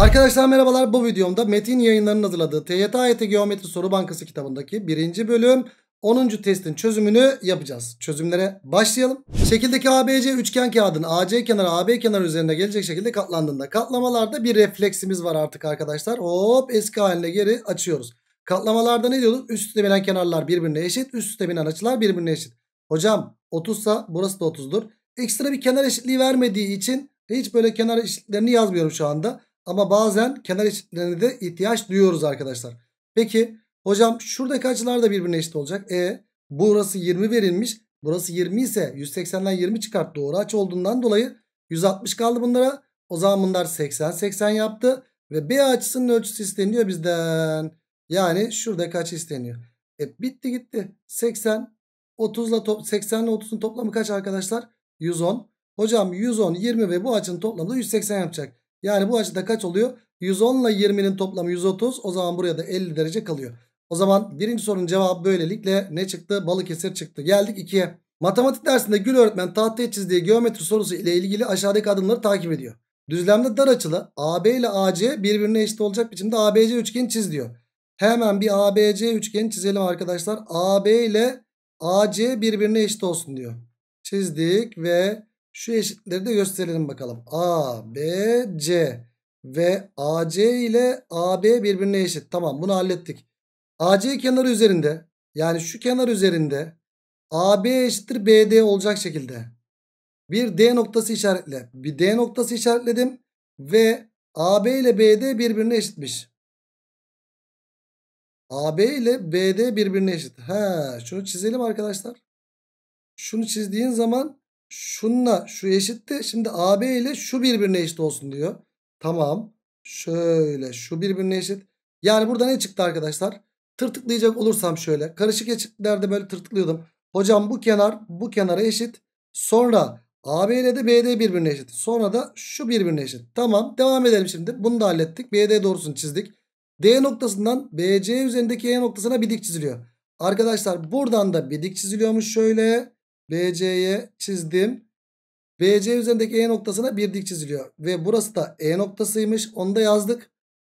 Arkadaşlar merhabalar bu videomda Metin yayınlarının hazırladığı TYT AYT Geometri Soru Bankası kitabındaki birinci bölüm 10. testin çözümünü yapacağız. Çözümlere başlayalım. Şekildeki ABC üçgen kağıdın AC kenarı AB kenarı üzerinde gelecek şekilde katlandığında katlamalarda bir refleksimiz var artık arkadaşlar. Hop eski haline geri açıyoruz. Katlamalarda ne diyorduk? Üst üste binen kenarlar birbirine eşit. Üst üste binen açılar birbirine eşit. Hocam 30 sa burası da 30'dur. Ekstra bir kenar eşitliği vermediği için hiç böyle kenar eşitlerini yazmıyorum şu anda. Ama bazen kenar eşitlerine de ihtiyaç duyuyoruz arkadaşlar. Peki hocam şuradaki açılar da birbirine eşit olacak. E burası 20 verilmiş. Burası 20 ise 180'den 20 çıkart doğru aç olduğundan dolayı 160 kaldı bunlara. O zaman bunlar 80 80 yaptı. Ve B açısının ölçüsü isteniyor bizden. Yani şurada kaç isteniyor. E bitti gitti. 80 30 ile 80 ile 30'un toplamı kaç arkadaşlar? 110. Hocam 110 20 ve bu açının toplamı da 180 yapacak. Yani bu açıda kaç oluyor? 110 ile 20'nin toplamı 130. O zaman buraya da 50 derece kalıyor. O zaman birinci sorunun cevabı böylelikle ne çıktı? Balıkesir çıktı. Geldik 2'ye. Matematik dersinde Gül öğretmen tahtaya çizdiği geometri sorusu ile ilgili aşağıdaki adımları takip ediyor. Düzlemde dar açılı AB ile AC birbirine eşit olacak biçimde ABC üçgeni çiz diyor. Hemen bir ABC üçgeni çizelim arkadaşlar. AB ile AC birbirine eşit olsun diyor. Çizdik ve şu eşitleri de gösterelim bakalım. A, B, C ve AC ile AB birbirine eşit. Tamam bunu hallettik. AC kenarı üzerinde yani şu kenar üzerinde AB eşittir BD olacak şekilde bir D noktası işaretle. Bir D noktası işaretledim ve AB ile BD birbirine eşitmiş. AB ile BD birbirine eşit. Ha, şunu çizelim arkadaşlar. Şunu çizdiğin zaman şunla şu eşitti. Şimdi AB ile şu birbirine eşit olsun diyor. Tamam. Şöyle şu birbirine eşit. Yani burada ne çıktı arkadaşlar? Tırtıklayacak olursam şöyle. Karışık eşitlerde böyle tırtıklıyordum. Hocam bu kenar bu kenara eşit. Sonra AB ile de BD birbirine eşit. Sonra da şu birbirine eşit. Tamam devam edelim şimdi. Bunu da hallettik. BD doğrusunu çizdik. D noktasından BC üzerindeki E noktasına bir dik çiziliyor. Arkadaşlar buradan da bir dik çiziliyormuş şöyle. BC'ye çizdim. BC üzerindeki E noktasına bir dik çiziliyor. Ve burası da E noktasıymış. Onu da yazdık.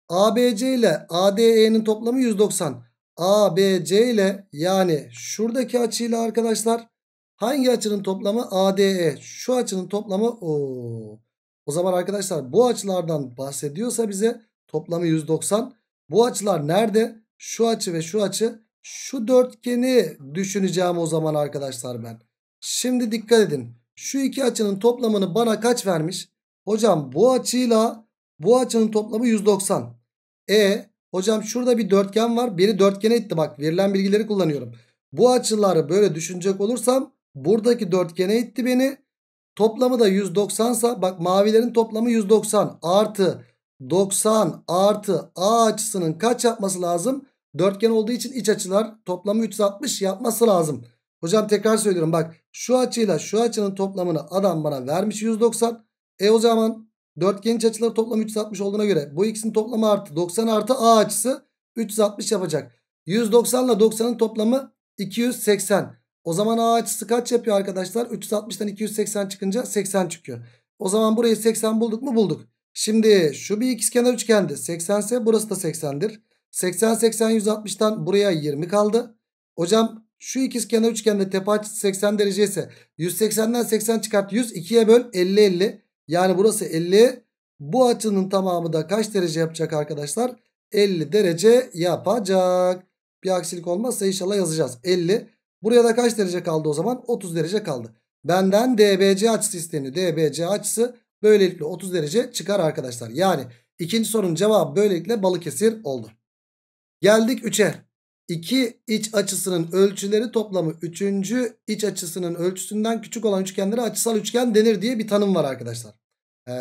ABC ile ADE'nin toplamı 190. ABC ile yani şuradaki açıyla arkadaşlar hangi açının toplamı ADE? Şu açının toplamı o. O zaman arkadaşlar bu açılardan bahsediyorsa bize toplamı 190. Bu açılar nerede? Şu açı ve şu açı. Şu dörtgeni düşüneceğim o zaman arkadaşlar ben. Şimdi dikkat edin. Şu iki açının toplamını bana kaç vermiş? Hocam bu açıyla bu açının toplamı 190. E hocam şurada bir dörtgen var. Beni dörtgene itti bak. Verilen bilgileri kullanıyorum. Bu açıları böyle düşünecek olursam buradaki dörtgene itti beni. Toplamı da 190 sa bak mavilerin toplamı 190 artı 90 artı A açısının kaç yapması lazım? Dörtgen olduğu için iç açılar toplamı 360 yapması lazım. Hocam tekrar söylüyorum bak şu açıyla şu açının toplamını adam bana vermiş 190. E o zaman dörtgen iç açıları toplam 360 olduğuna göre bu ikisinin toplamı artı 90 artı A açısı 360 yapacak. 190 ile 90'ın toplamı 280. O zaman A açısı kaç yapıyor arkadaşlar? 360'tan 280 çıkınca 80 çıkıyor. O zaman burayı 80 bulduk mu? Bulduk. Şimdi şu bir ikizkenar üçgendi. 80 ise burası da 80'dir. 80 80 160'tan buraya 20 kaldı. Hocam şu ikizkenar üçgende tepe açısı 80 derece ise 180'den 80 çıkart 100 2'ye böl 50 50. Yani burası 50. Bu açının tamamı da kaç derece yapacak arkadaşlar? 50 derece yapacak. Bir aksilik olmazsa inşallah yazacağız. 50. Buraya da kaç derece kaldı o zaman? 30 derece kaldı. Benden DBC açısı isteniyor. DBC açısı böylelikle 30 derece çıkar arkadaşlar. Yani ikinci sorunun cevabı böylelikle Balıkesir oldu. Geldik 3'e. İki iç açısının ölçüleri toplamı üçüncü iç açısının ölçüsünden küçük olan üçgenlere açısal üçgen denir diye bir tanım var arkadaşlar. Ee,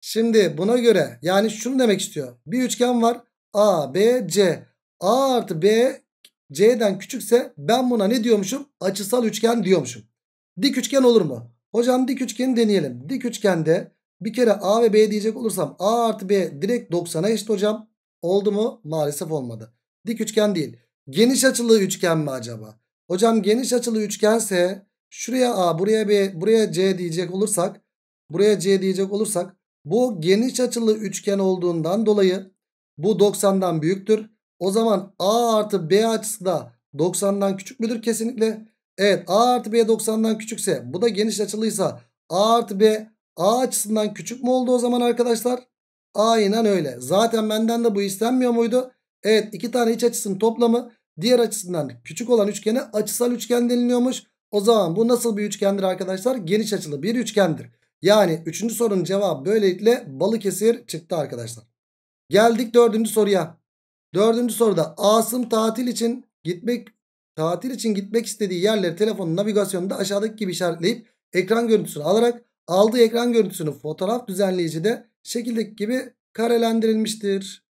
şimdi buna göre yani şunu demek istiyor. Bir üçgen var A, B, C. A artı B C'den küçükse ben buna ne diyormuşum? Açısal üçgen diyormuşum. Dik üçgen olur mu? Hocam dik üçgeni deneyelim. Dik üçgende bir kere A ve B diyecek olursam A artı B direkt 90'a eşit hocam. Oldu mu? Maalesef olmadı. Dik üçgen değil. Geniş açılı üçgen mi acaba? Hocam geniş açılı üçgense şuraya A, buraya B, buraya C diyecek olursak, buraya C diyecek olursak bu geniş açılı üçgen olduğundan dolayı bu 90'dan büyüktür. O zaman A artı B açısı da 90'dan küçük müdür? Kesinlikle. Evet A artı B 90'dan küçükse bu da geniş açılıysa A artı B A açısından küçük mü oldu o zaman arkadaşlar? Aynen öyle. Zaten benden de bu istenmiyor muydu? Evet iki tane iç açısının toplamı diğer açısından küçük olan üçgene açısal üçgen deniliyormuş. O zaman bu nasıl bir üçgendir arkadaşlar? Geniş açılı bir üçgendir. Yani üçüncü sorunun cevabı böylelikle Balıkesir çıktı arkadaşlar. Geldik dördüncü soruya. Dördüncü soruda Asım tatil için gitmek tatil için gitmek istediği yerleri telefonun navigasyonunda aşağıdaki gibi işaretleyip ekran görüntüsünü alarak aldığı ekran görüntüsünü fotoğraf düzenleyicide şekildeki gibi karelendirilmiştir.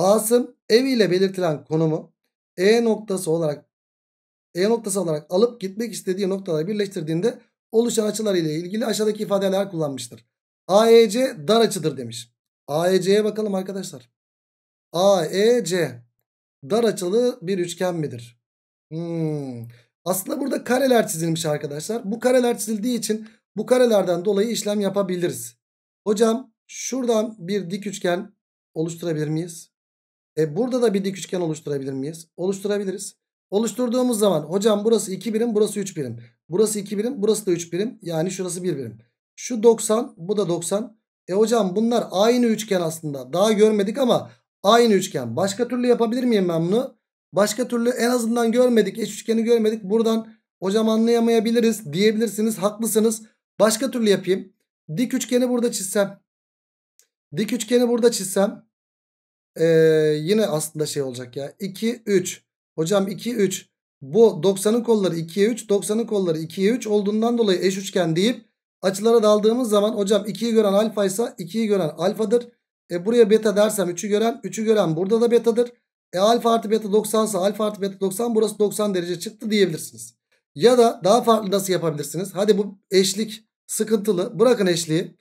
Asım eviyle belirtilen konumu E noktası olarak E noktası olarak alıp gitmek istediği noktaları birleştirdiğinde oluşan açılar ile ilgili aşağıdaki ifadeler kullanmıştır. AEC dar açıdır demiş. AEC'ye bakalım arkadaşlar. AEC dar açılı bir üçgen midir? Hmm. Aslında burada kareler çizilmiş arkadaşlar. Bu kareler çizildiği için bu karelerden dolayı işlem yapabiliriz. Hocam şuradan bir dik üçgen oluşturabilir miyiz? E burada da bir dik üçgen oluşturabilir miyiz? Oluşturabiliriz. Oluşturduğumuz zaman hocam burası 2 birim burası 3 birim. Burası 2 birim burası da 3 birim. Yani şurası 1 birim. Şu 90 bu da 90. E hocam bunlar aynı üçgen aslında. Daha görmedik ama aynı üçgen. Başka türlü yapabilir miyim ben bunu? Başka türlü en azından görmedik. Eş üçgeni görmedik. Buradan hocam anlayamayabiliriz diyebilirsiniz. Haklısınız. Başka türlü yapayım. Dik üçgeni burada çizsem. Dik üçgeni burada çizsem. Ee, yine aslında şey olacak ya. 2, 3. Hocam 2, 3. Bu 90'ın kolları 2'ye 3. 90'ın kolları 2'ye 3 olduğundan dolayı eş üçgen deyip açılara daldığımız zaman hocam 2'yi gören alfa ise 2'yi gören alfadır. E buraya beta dersem 3'ü gören 3'ü gören burada da betadır. E alfa artı beta 90 ise alfa artı beta 90 burası 90 derece çıktı diyebilirsiniz. Ya da daha farklı nasıl yapabilirsiniz? Hadi bu eşlik sıkıntılı. Bırakın eşliği.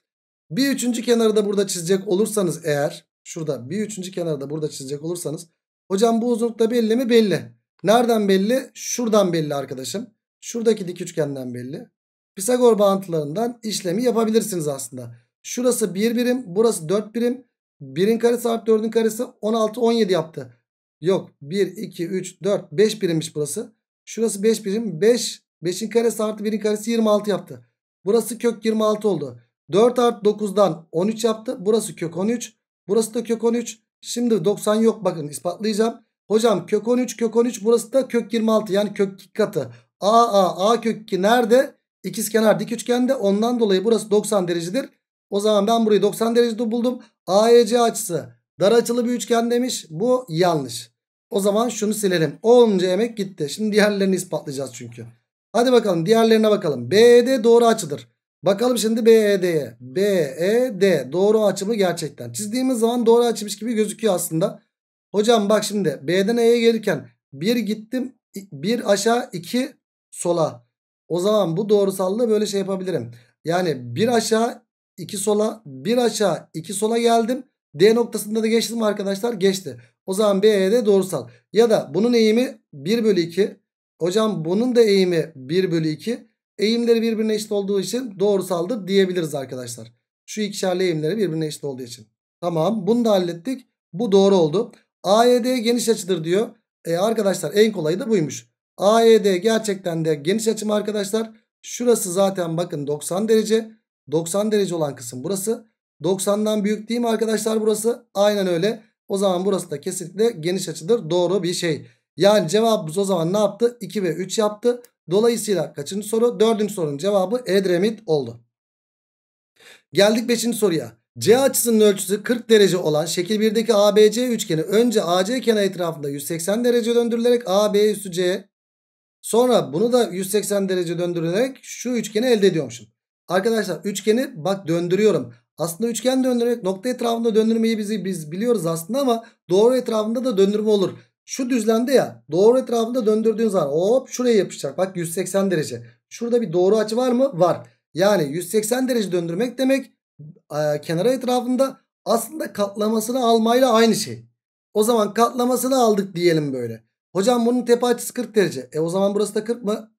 Bir üçüncü kenarı da burada çizecek olursanız eğer Şurada bir üçüncü kenarda burada çizecek olursanız. Hocam bu uzunlukta belli mi? Belli. Nereden belli? Şuradan belli arkadaşım. Şuradaki dik üçgenden belli. Pisagor bağıntılarından işlemi yapabilirsiniz aslında. Şurası 1 bir birim. Burası 4 birim. 1'in karesi artı 4'ün karesi 16 17 yaptı. Yok 1 2 3 4 5 birimmiş burası. Şurası 5 birim. 5 5'in karesi artı 1'in karesi 26 yaptı. Burası kök 26 oldu. 4 artı 9'dan 13 yaptı. Burası kök 13. Burası da kök 13. Şimdi 90 yok bakın ispatlayacağım. Hocam kök 13 kök 13 burası da kök 26 yani kök 2 katı. A A A kök 2 nerede? İkiz kenar dik üçgende ondan dolayı burası 90 derecedir. O zaman ben burayı 90 derecede buldum. AEC açısı dar açılı bir üçgen demiş. Bu yanlış. O zaman şunu silelim. 10. emek gitti. Şimdi diğerlerini ispatlayacağız çünkü. Hadi bakalım diğerlerine bakalım. BD doğru açıdır. Bakalım şimdi BED'ye. BED doğru açımı gerçekten. Çizdiğimiz zaman doğru açmış gibi gözüküyor aslında. Hocam bak şimdi B'den e E'ye gelirken bir gittim bir aşağı iki sola. O zaman bu doğrusallığı böyle şey yapabilirim. Yani bir aşağı iki sola bir aşağı iki sola geldim. D noktasında da geçtim arkadaşlar geçti. O zaman BED doğrusal. Ya da bunun eğimi 1 bölü 2. Hocam bunun da eğimi 1 bölü 2. Eğimleri birbirine eşit olduğu için doğrusaldır diyebiliriz arkadaşlar. Şu ikişerli eğimleri birbirine eşit olduğu için. Tamam bunu da hallettik. Bu doğru oldu. AED geniş açıdır diyor. E arkadaşlar en kolayı da buymuş. AED gerçekten de geniş açım arkadaşlar. Şurası zaten bakın 90 derece. 90 derece olan kısım burası. 90'dan büyük değil mi arkadaşlar burası? Aynen öyle. O zaman burası da kesinlikle geniş açıdır. Doğru bir şey. Yani cevabımız o zaman ne yaptı? 2 ve 3 yaptı. Dolayısıyla kaçıncı soru? Dördüncü sorunun cevabı Edremit oldu. Geldik beşinci soruya. C açısının ölçüsü 40 derece olan şekil 1'deki ABC üçgeni önce AC kenarı etrafında 180 derece döndürülerek AB üstü C sonra bunu da 180 derece döndürülerek şu üçgeni elde ediyormuşum. Arkadaşlar üçgeni bak döndürüyorum. Aslında üçgen döndürerek nokta etrafında döndürmeyi bizi biz biliyoruz aslında ama doğru etrafında da döndürme olur. Şu düzlemde ya doğru etrafında döndürdüğün zaman hop şuraya yapışacak. Bak 180 derece. Şurada bir doğru açı var mı? Var. Yani 180 derece döndürmek demek e, kenara etrafında aslında katlamasını almayla aynı şey. O zaman katlamasını aldık diyelim böyle. Hocam bunun tepe açısı 40 derece. E o zaman burası da 40 mı?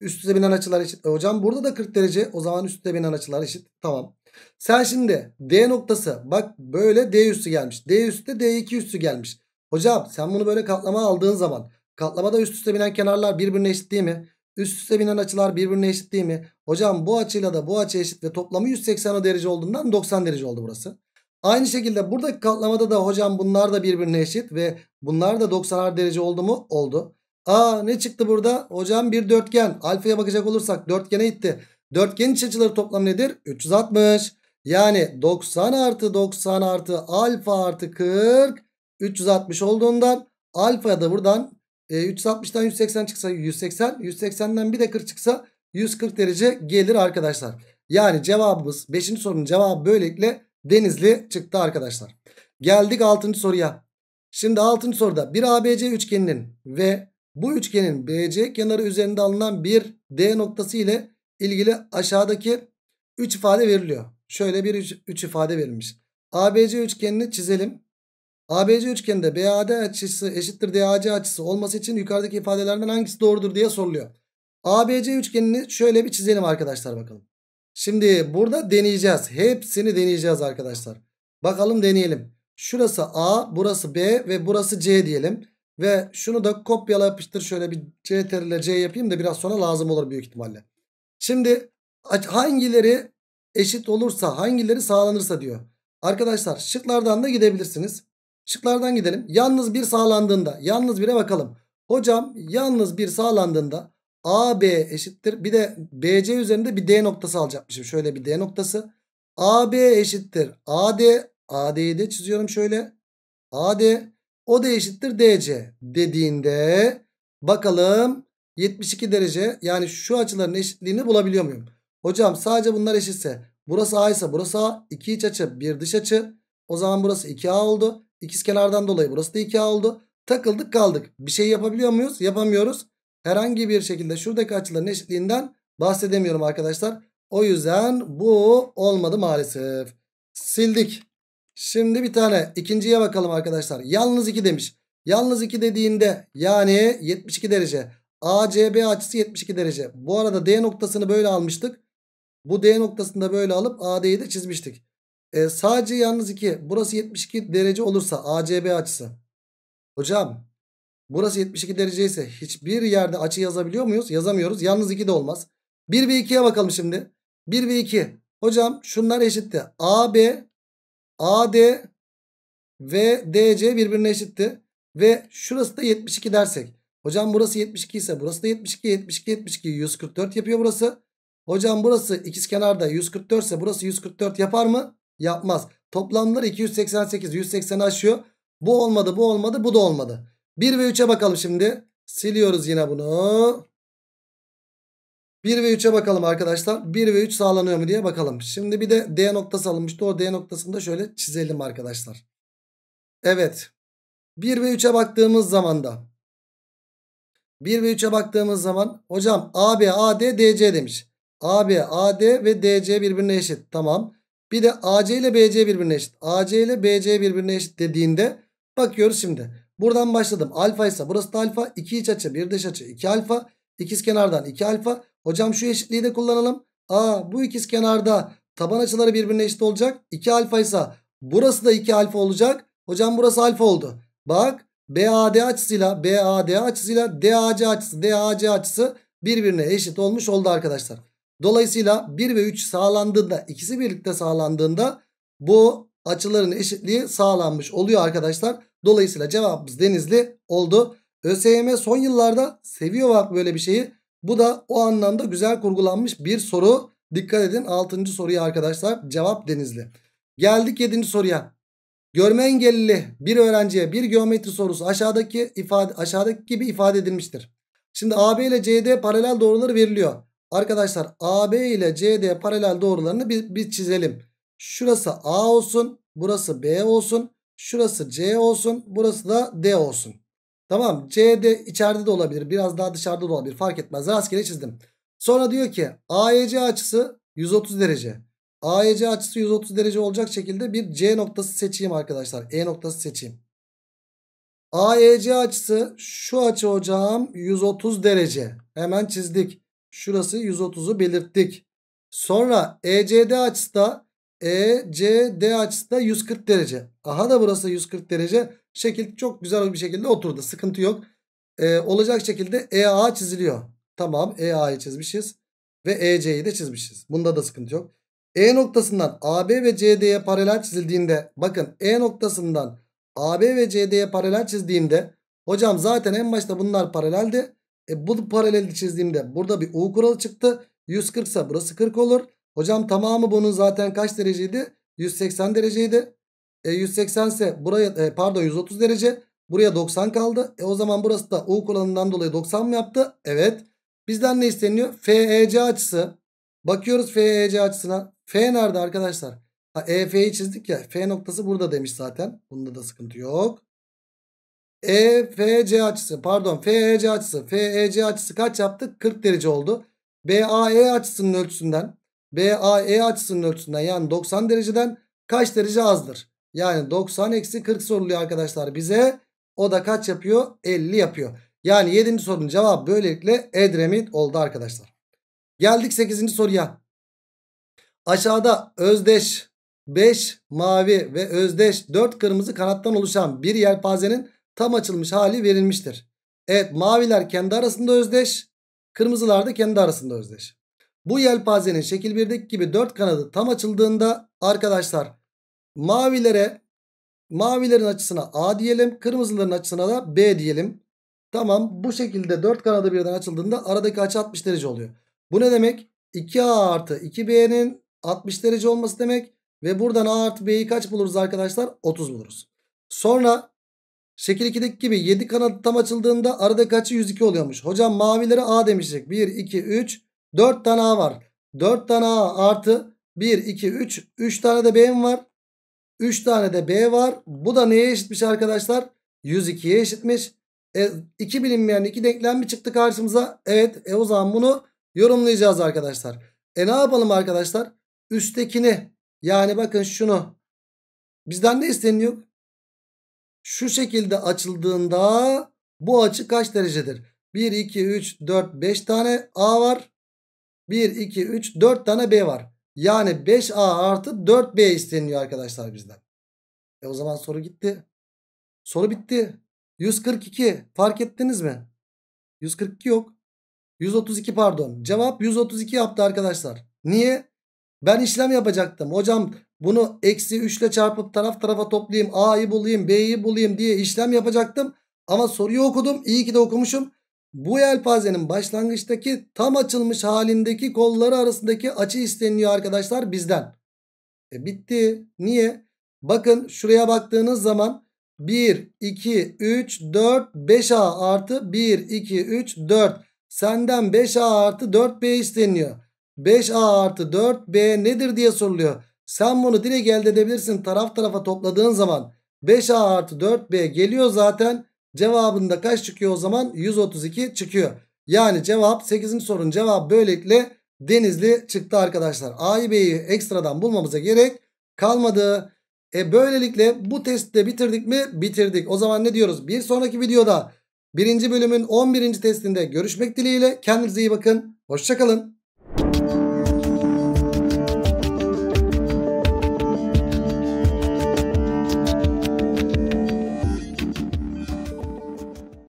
Üst üste binen açılar eşit. E hocam burada da 40 derece. O zaman üst üste binen açılar eşit. Tamam. Sen şimdi D noktası bak böyle D üstü gelmiş. D üssü de D2 üstü gelmiş. Hocam sen bunu böyle katlama aldığın zaman katlamada üst üste binen kenarlar birbirine eşit değil mi? Üst üste binen açılar birbirine eşit değil mi? Hocam bu açıyla da bu açı eşit ve toplamı 180 derece olduğundan 90 derece oldu burası. Aynı şekilde buradaki katlamada da hocam bunlar da birbirine eşit ve bunlar da 90'ar derece oldu mu? Oldu. Aa ne çıktı burada? Hocam bir dörtgen. Alfaya bakacak olursak dörtgene gitti. Dörtgenin iç açıları toplamı nedir? 360. Yani 90 artı 90 artı alfa artı 40 360 olduğundan alfa da buradan e, 360'dan 180 çıksa 180. 180'den bir de 40 çıksa 140 derece gelir arkadaşlar. Yani cevabımız 5. sorunun cevabı böylelikle denizli çıktı arkadaşlar. Geldik 6. soruya. Şimdi 6. soruda bir ABC üçgeninin ve bu üçgenin BC kenarı üzerinde alınan bir D noktası ile ilgili aşağıdaki 3 ifade veriliyor. Şöyle bir 3 ifade verilmiş. ABC üçgenini çizelim. ABC üçgeninde BAD açısı eşittir DAC açısı olması için yukarıdaki ifadelerden hangisi doğrudur diye soruluyor. ABC üçgenini şöyle bir çizelim arkadaşlar bakalım. Şimdi burada deneyeceğiz. Hepsini deneyeceğiz arkadaşlar. Bakalım deneyelim. Şurası A, burası B ve burası C diyelim. Ve şunu da kopyala yapıştır şöyle bir CTRL ile C yapayım da biraz sonra lazım olur büyük ihtimalle. Şimdi hangileri eşit olursa hangileri sağlanırsa diyor. Arkadaşlar şıklardan da gidebilirsiniz. Şıklardan gidelim. Yalnız bir sağlandığında. Yalnız bire bakalım. Hocam yalnız bir sağlandığında AB eşittir. Bir de BC üzerinde bir D noktası alacakmışım. Şöyle bir D noktası. AB eşittir. AD. AD'yi de çiziyorum şöyle. AD. O da eşittir DC dediğinde bakalım 72 derece yani şu açıların eşitliğini bulabiliyor muyum? Hocam sadece bunlar eşitse burası A ise burası A. 2 iç açı bir dış açı. O zaman burası 2A oldu. İkiz kenardan dolayı burası da 2 oldu. Takıldık kaldık. Bir şey yapabiliyor muyuz? Yapamıyoruz. Herhangi bir şekilde şuradaki açıların eşitliğinden bahsedemiyorum arkadaşlar. O yüzden bu olmadı maalesef. Sildik. Şimdi bir tane ikinciye bakalım arkadaşlar. Yalnız 2 demiş. Yalnız 2 dediğinde yani 72 derece. ACB açısı 72 derece. Bu arada D noktasını böyle almıştık. Bu D noktasını da böyle alıp AD'yi de çizmiştik. E, sadece yalnız 2. Burası 72 derece olursa ACB açısı. Hocam burası 72 derece ise hiçbir yerde açı yazabiliyor muyuz? Yazamıyoruz. Yalnız 2 de olmaz. 1 ve 2'ye bakalım şimdi. 1 ve 2. Hocam şunlar eşitti. AB, AD ve DC birbirine eşitti. Ve şurası da 72 dersek. Hocam burası 72 ise burası da 72, 72, 72, 144 yapıyor burası. Hocam burası ikizkenarda 144 ise burası 144 yapar mı? Yapmaz. Toplamları 288. 180 aşıyor. Bu olmadı bu olmadı bu da olmadı. 1 ve 3'e bakalım şimdi. Siliyoruz yine bunu. 1 ve 3'e bakalım arkadaşlar. 1 ve 3 sağlanıyor mu diye bakalım. Şimdi bir de D noktası alınmıştı. O D noktasını da şöyle çizelim arkadaşlar. Evet. 1 ve 3'e baktığımız zaman da 1 ve 3'e baktığımız zaman hocam AB, AD, DC demiş. AB, AD ve DC birbirine eşit. Tamam. Bir de AC ile BC birbirine eşit. AC ile BC birbirine eşit dediğinde bakıyoruz şimdi. Buradan başladım. Alfa ise burası da alfa. 2 iç açı, 1 dış açı, 2 alfa. İkiz kenardan 2 alfa. Hocam şu eşitliği de kullanalım. Aa bu ikiz kenarda taban açıları birbirine eşit olacak. 2 alfa ise burası da 2 alfa olacak. Hocam burası alfa oldu. Bak BAD açısıyla BAD açısıyla DAC açısı DAC açısı birbirine eşit olmuş oldu arkadaşlar. Dolayısıyla 1 ve 3 sağlandığında ikisi birlikte sağlandığında bu açıların eşitliği sağlanmış oluyor arkadaşlar. Dolayısıyla cevabımız Denizli oldu. ÖSYM son yıllarda seviyor bak böyle bir şeyi. Bu da o anlamda güzel kurgulanmış bir soru. Dikkat edin 6. soruya arkadaşlar cevap Denizli. Geldik 7. soruya. Görme engelli bir öğrenciye bir geometri sorusu aşağıdaki ifade aşağıdaki gibi ifade edilmiştir. Şimdi AB ile CD paralel doğruları veriliyor. Arkadaşlar AB ile CD paralel doğrularını bir, bir çizelim. Şurası A olsun. Burası B olsun. Şurası C olsun. Burası da D olsun. Tamam CD içeride de olabilir. Biraz daha dışarıda da olabilir. Fark etmez. Rastgele çizdim. Sonra diyor ki AEC açısı 130 derece. AEC açısı 130 derece olacak şekilde bir C noktası seçeyim arkadaşlar. E noktası seçeyim. AEC açısı şu açı hocam 130 derece. Hemen çizdik. Şurası 130'u belirttik. Sonra ECD açısı da ECD açısı da 140 derece. Aha da burası 140 derece. Şekil çok güzel bir şekilde oturdu. Sıkıntı yok. Ee, olacak şekilde EA çiziliyor. Tamam EA'yı çizmişiz. Ve EC'yi de çizmişiz. Bunda da sıkıntı yok. E noktasından AB ve CD'ye paralel çizildiğinde bakın E noktasından AB ve CD'ye paralel çizdiğimde hocam zaten en başta bunlar paraleldi. E bu paraleli çizdiğimde burada bir U kuralı çıktı. 140 ise burası 40 olur. Hocam tamamı bunun zaten kaç dereceydi? 180 dereceydi. E 180 ise buraya e, pardon 130 derece. Buraya 90 kaldı. E o zaman burası da U kuralından dolayı 90 mı yaptı? Evet. Bizden ne isteniyor? FEC açısı. Bakıyoruz FEC açısına. F nerede arkadaşlar? EF'yi çizdik ya. F noktası burada demiş zaten. Bunda da sıkıntı yok. EFC açısı pardon FEC açısı FEC açısı kaç yaptı? 40 derece oldu. BAE açısının ölçüsünden BAE açısının ölçüsünden yani 90 dereceden kaç derece azdır? Yani 90 eksi 40 soruluyor arkadaşlar bize. O da kaç yapıyor? 50 yapıyor. Yani 7. sorunun cevabı böylelikle Edremit oldu arkadaşlar. Geldik 8. soruya. Aşağıda özdeş 5 mavi ve özdeş 4 kırmızı kanattan oluşan bir yelpazenin tam açılmış hali verilmiştir. Evet maviler kendi arasında özdeş. Kırmızılar da kendi arasında özdeş. Bu yelpazenin şekil 1'deki gibi 4 kanadı tam açıldığında arkadaşlar mavilere mavilerin açısına A diyelim. Kırmızıların açısına da B diyelim. Tamam bu şekilde 4 kanadı birden açıldığında aradaki açı 60 derece oluyor. Bu ne demek? 2A artı 2B'nin 60 derece olması demek. Ve buradan A artı B'yi kaç buluruz arkadaşlar? 30 buluruz. Sonra Şekil 2'deki gibi 7 kanadı tam açıldığında aradaki açı 102 oluyormuş. Hocam mavilere A demiştik. 1, 2, 3, 4 tane A var. 4 tane A artı 1, 2, 3. 3 tane de B'm var. 3 tane de B var. Bu da neye eşitmiş arkadaşlar? 102'ye eşitmiş. E, iki bilinmeyen iki denklem mi çıktı karşımıza? Evet. E o zaman bunu yorumlayacağız arkadaşlar. E ne yapalım arkadaşlar? Üsttekini yani bakın şunu. Bizden ne isteniyor? şu şekilde açıldığında bu açı kaç derecedir? 1, 2, 3, 4, 5 tane A var. 1, 2, 3, 4 tane B var. Yani 5A artı 4B isteniyor arkadaşlar bizden. E o zaman soru gitti. Soru bitti. 142 fark ettiniz mi? 142 yok. 132 pardon. Cevap 132 yaptı arkadaşlar. Niye? Ben işlem yapacaktım. Hocam bunu eksi 3 ile çarpıp taraf tarafa toplayayım. A'yı bulayım B'yi bulayım diye işlem yapacaktım. Ama soruyu okudum. İyi ki de okumuşum. Bu yelpazenin başlangıçtaki tam açılmış halindeki kolları arasındaki açı isteniyor arkadaşlar bizden. E bitti. Niye? Bakın şuraya baktığınız zaman 1, 2, 3, 4, 5A artı 1, 2, 3, 4. Senden 5A artı 4B isteniyor. 5A artı 4B nedir diye soruluyor. Sen bunu direkt elde edebilirsin. Taraf tarafa topladığın zaman 5A artı 4B geliyor zaten. Cevabında kaç çıkıyor o zaman? 132 çıkıyor. Yani cevap 8. sorun cevap böylelikle Denizli çıktı arkadaşlar. A'yı B'yi ekstradan bulmamıza gerek kalmadı. E böylelikle bu testi de bitirdik mi? Bitirdik. O zaman ne diyoruz? Bir sonraki videoda birinci bölümün 11. testinde görüşmek dileğiyle. Kendinize iyi bakın. Hoşçakalın.